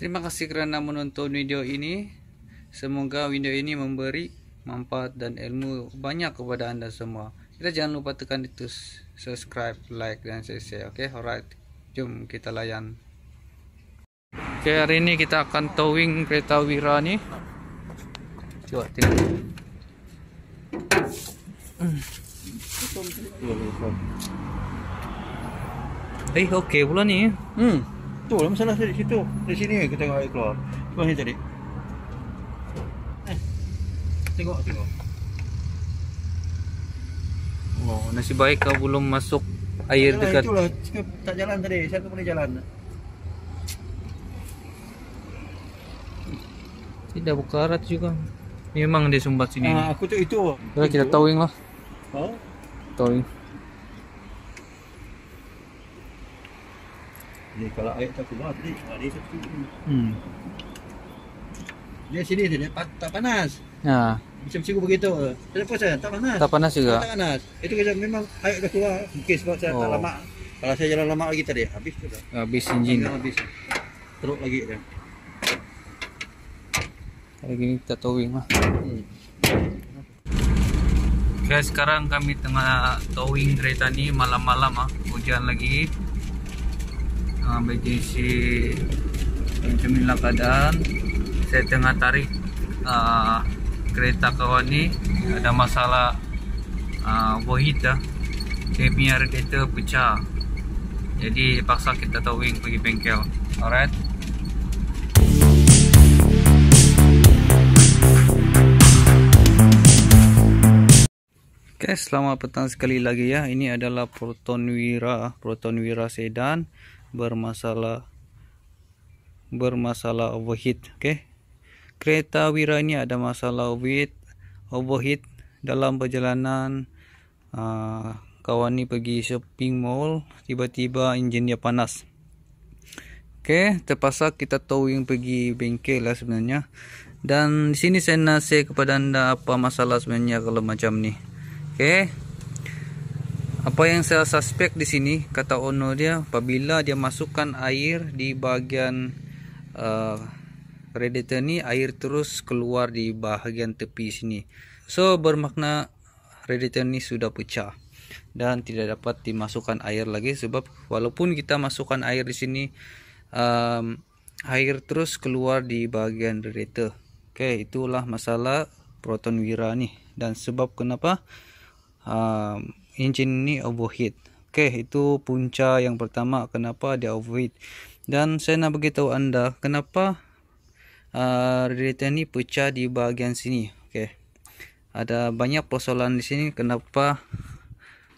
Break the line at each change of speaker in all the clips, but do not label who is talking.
Terima kasih kerana menonton video ini. Semoga video ini memberi manfaat dan ilmu banyak kepada anda semua. Kita jangan lupa tekan itu subscribe, like dan share. Okay, alright. Jom kita layan. Okay, hari ini kita akan towing kereta Wira ni. Cuba tengok. Hmm. Eh, okay pula ni. Hmm. Tu lah masalah saya di situ. Di sini kita tengok air keluar. Tengok sini tadi. Eh, tengok, tengok. Oh, nasib baik kau belum masuk air Yalah, dekat. Itulah, cikup, tak jalan tadi. Saya tak boleh jalan. Tidak buka arat juga. Memang dia sumbat sini. Ah, aku tu itu. Kita towing lah. Oh. Towing. kalau air tak keluar tadi air satu hmm. dia sini dia pat, tak panas ha macam cikgu beritahu eh, kenapa saya tak panas tak panas juga tak panas itu kerja memang air dah keluar mungkin sebab saya oh. tak lama kalau saya jalan lama lagi tadi habis tu dah habis enjin habis teruk lagi dia hari ini kita towing lah hmm. Okay, sekarang kami tengah towing kereta ni malam-malam ah hujan lagi uh, emergency Cemilan keadaan Saya tengah tarik uh, Kereta kawan ni Ada masalah uh, Wall heater Dia punya kereta pecah Jadi paksa kita towing pergi bengkel Alright Okay, selamat petang sekali lagi ya. Ini adalah Proton Wira, Proton Wira Sedan bermasalah bermasalah overheat okey kereta wira ini ada masalah overheat overheat dalam perjalanan uh, kawan ni pergi shopping mall tiba-tiba enjin dia panas okey terpaksa kita towing pergi bengkel lah sebenarnya dan di sini saya nasihat kepada anda apa masalah sebenarnya kalau macam ni okey apa yang saya suspek di sini kata owner dia apabila dia masukkan air di bahagian uh, radiator ni air terus keluar di bahagian tepi sini so bermakna radiator ni sudah pecah dan tidak dapat dimasukkan air lagi sebab walaupun kita masukkan air di sini um, air terus keluar di bahagian radiator okay, itulah masalah proton wira ni dan sebab kenapa um, enjin ni overheat. Okey, itu punca yang pertama kenapa dia overheat. Dan saya nak beritahu anda kenapa uh, radiator ni pecah di bahagian sini. Okey. Ada banyak persoalan di sini kenapa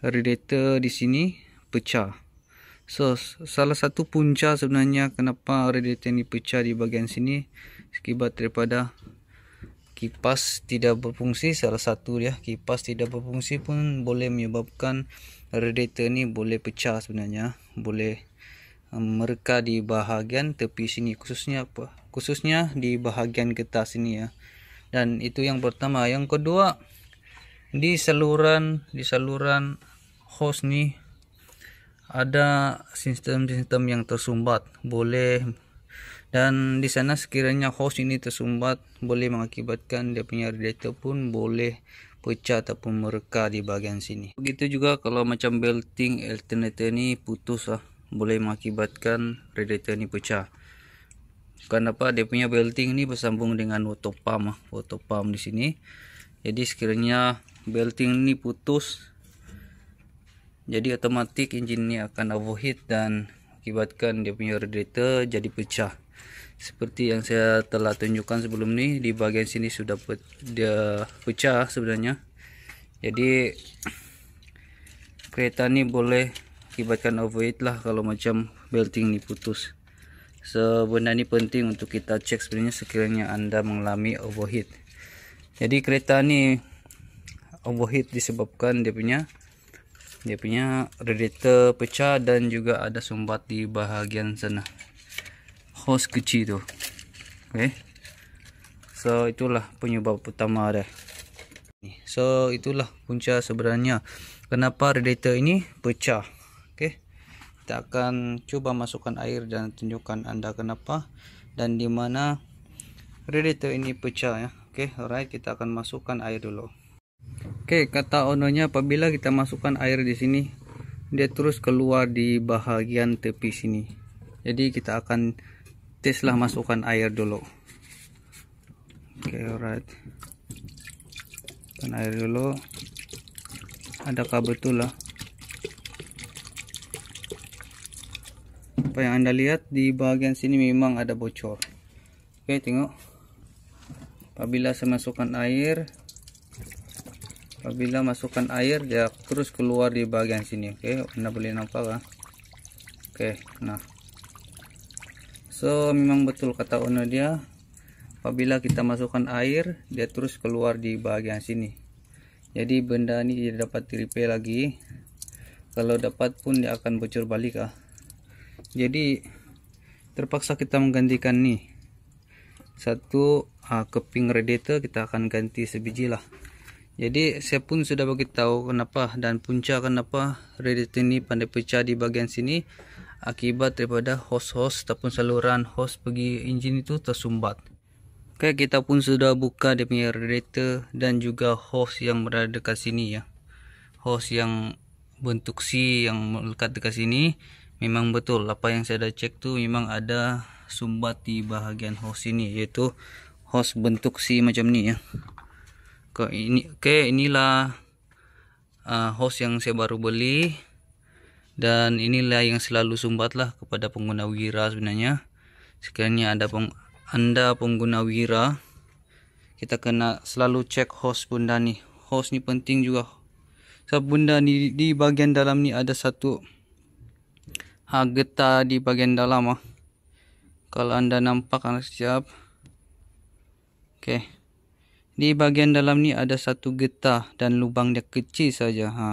radiator di sini pecah. So, salah satu punca sebenarnya kenapa radiator ni pecah di bahagian sini akibat daripada kipas tidak berfungsi salah satu ya kipas tidak berfungsi pun boleh menyebabkan radiator ni boleh pecah sebenarnya boleh um, mereka di bahagian tepi sini khususnya apa khususnya di bahagian getah sini ya dan itu yang pertama yang kedua di saluran di saluran hose ni ada sistem-sistem yang tersumbat boleh dan di sana sekiranya hose ini tersumbat boleh mengakibatkan dia punya radiator pun boleh pecah ataupun mereka di bahagian sini begitu juga kalau macam belting alternator ini putus lah boleh mengakibatkan radiator ini pecah kenapa dia punya belting ni bersambung dengan water pump lah. water pump di sini jadi sekiranya belting ni putus jadi otomatik engine ni akan overheat dan akibatkan dia punya radiator jadi pecah seperti yang saya telah tunjukkan sebelum ini di bagian sini sudah dia pecah sebenarnya jadi kereta ini boleh akibatkan overheat lah kalau macam belting ini putus sebenarnya ini penting untuk kita cek sebenarnya sekiranya anda mengalami overheat jadi kereta ini overheat disebabkan dia punya dia punya radiator pecah dan juga ada sumbat di bahagian sana host kecil tu okay. so itulah penyebab utama dia so itulah punca sebenarnya kenapa radiator ini pecah okay. kita akan cuba masukkan air dan tunjukkan anda kenapa dan di mana radiator ini pecah ya. Okay, alright kita akan masukkan air dulu Okay, kata ownernya apabila kita masukkan air di sini dia terus keluar di bahagian tepi sini jadi kita akan tes lah masukkan air dulu oke okay, alright masukkan air dulu adakah betul lah apa yang anda lihat di bagian sini memang ada bocor oke okay, tengok apabila saya masukkan air apabila masukkan air dia terus keluar di bagian sini oke okay? anda boleh nampak lah oke okay, nah so memang betul kata ono dia apabila kita masukkan air dia terus keluar di bagian sini jadi benda ini tidak dapat di lagi kalau dapat pun dia akan bocor balik ah jadi terpaksa kita menggantikan nih satu ah, keping radiator kita akan ganti sebiji lah jadi saya pun sudah beritahu kenapa dan punca kenapa radiator ini pandai pecah di bagian sini akibat daripada host-host ataupun saluran host pergi enjin itu tersumbat. Oke kita pun sudah buka dia punya radiator dan juga host yang berada dekat sini ya. Host yang bentuk C yang melekat dekat sini memang betul apa yang saya dah cek tu memang ada sumbat di bahagian host ini iaitu host bentuk C macam ni ya. Oke ini okey inilah uh, host yang saya baru beli dan inilah yang selalu sumbatlah kepada pengguna wira sebenarnya sekiranya ada peng anda pengguna wira kita kena selalu cek host bunda nih host ni penting juga sebab bunda ni di bagian dalam ni ada satu ha, getah di bagian dalam ah. kalau anda nampak anak ah, siap. okey di bagian dalam ni ada satu getah dan lubang dia kecil saja ha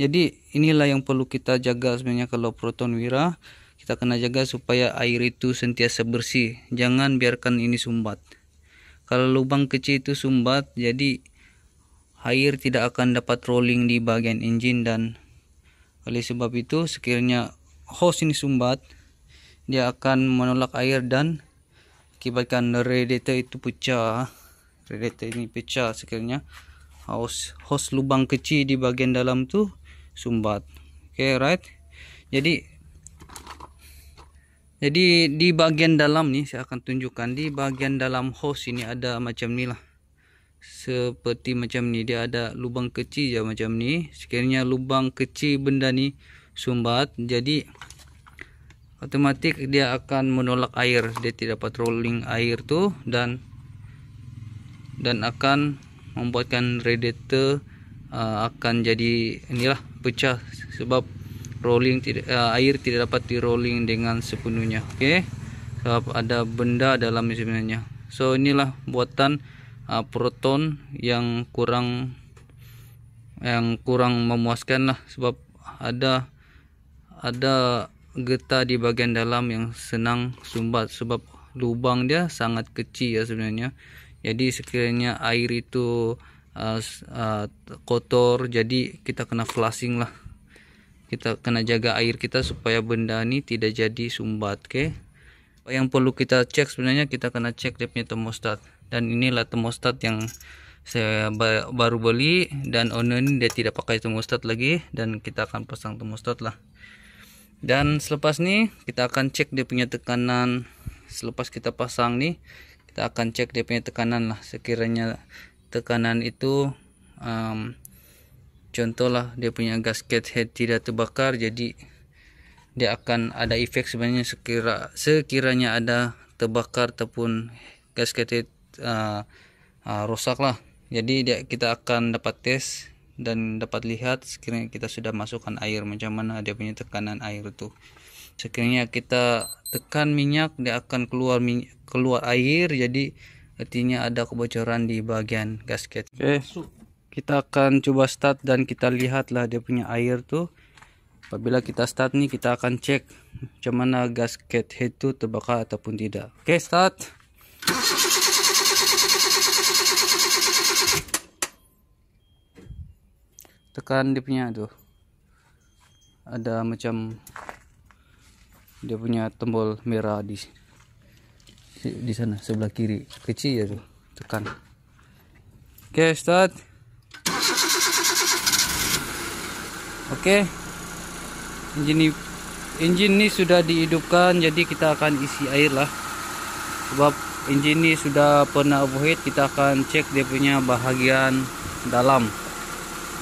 jadi inilah yang perlu kita jaga sebenarnya kalau proton wira kita kena jaga supaya air itu sentiasa bersih jangan biarkan ini sumbat kalau lubang kecil itu sumbat jadi air tidak akan dapat rolling di bagian engine dan oleh sebab itu sekiranya hose ini sumbat dia akan menolak air dan akibatkan radiator itu pecah radiator ini pecah sekiranya hose, hose lubang kecil di bagian dalam tuh sumbat oke okay, right jadi jadi di bagian dalam nih saya akan tunjukkan di bagian dalam hose ini ada macam ni lah seperti macam ni dia ada lubang kecil ya macam ni sekiranya lubang kecil benda ni sumbat jadi otomatik dia akan menolak air dia tidak dapat rolling air tuh dan dan akan membuatkan radiator uh, akan jadi inilah pecah sebab rolling tidak uh, air tidak dapat di rolling dengan sepenuhnya oke okay? sebab ada benda dalam sebenarnya so inilah buatan uh, proton yang kurang yang kurang memuaskan lah sebab ada ada getah di bagian dalam yang senang sumbat sebab lubang dia sangat kecil ya sebenarnya jadi sekiranya air itu uh, uh, kotor jadi kita kena flushing lah kita kena jaga air kita supaya benda ini tidak jadi sumbat oke okay? yang perlu kita cek sebenarnya kita kena cek dia punya termostat dan inilah termostat yang saya baru beli dan owner ini dia tidak pakai termostat lagi dan kita akan pasang termostat lah dan selepas ini kita akan cek dia punya tekanan selepas kita pasang nih kita akan cek dia punya tekanan lah sekiranya tekanan itu um, contohlah dia punya gasket head tidak terbakar jadi dia akan ada efek sebenarnya sekira sekiranya ada terbakar ataupun gasket head uh, eh, uh, eh, rusak lah jadi dia, kita akan dapat tes dan dapat lihat sekiranya kita sudah masukkan air macam mana dia punya tekanan air itu sekiranya kita tekan minyak dia akan keluar minyak, keluar air jadi Artinya ada kebocoran di bagian gasket. Oke. Kita akan coba start dan kita lihatlah dia punya air tuh. Apabila kita start nih kita akan cek cuman gasket head tuh terbakar ataupun tidak. Oke, start. Tekan dia punya tuh. Ada macam dia punya tombol merah di sini di sana sebelah kiri kecil ya tuh tekan oke okay, start oke okay. engine engine ini sudah dihidupkan jadi kita akan isi air lah sebab engine ini sudah pernah overheat kita akan cek dia punya bahagian dalam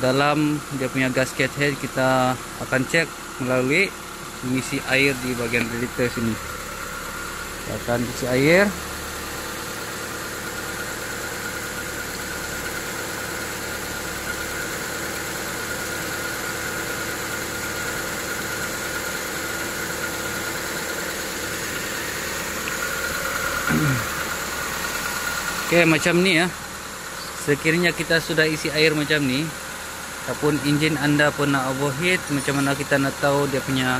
dalam dia punya gasket head kita akan cek melalui mengisi air di bagian filter sini akan isi air Oke okay, macam ni ya Sekiranya kita sudah isi air macam ni Ataupun enjin anda pernah overheat Macam mana kita nak tahu dia punya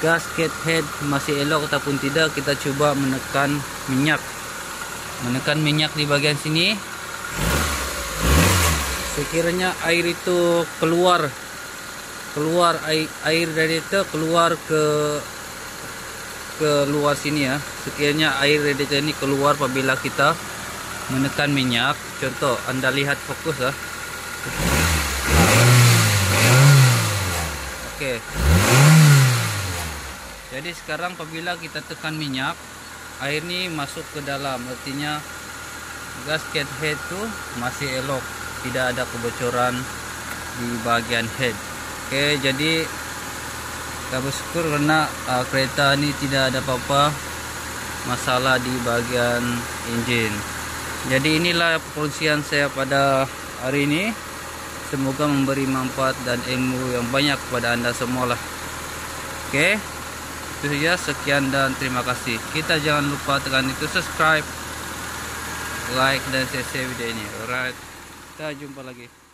gasket head masih elok ataupun tidak kita coba menekan minyak menekan minyak di bagian sini sekiranya air itu keluar keluar air, air dari itu keluar ke ke luar sini ya sekiranya air radiator ini keluar apabila kita menekan minyak contoh anda lihat fokus lah ya. oke okay jadi sekarang apabila kita tekan minyak air ini masuk ke dalam artinya gasket head itu masih elok tidak ada kebocoran di bagian head oke jadi kita bersyukur karena uh, ah, kereta ini tidak ada apa-apa masalah di bagian engine jadi inilah perkongsian saya pada hari ini semoga memberi manfaat dan ilmu yang banyak kepada anda semualah oke okay? itu ya sekian dan terima kasih kita jangan lupa tekan itu subscribe like dan share video ini alright kita jumpa lagi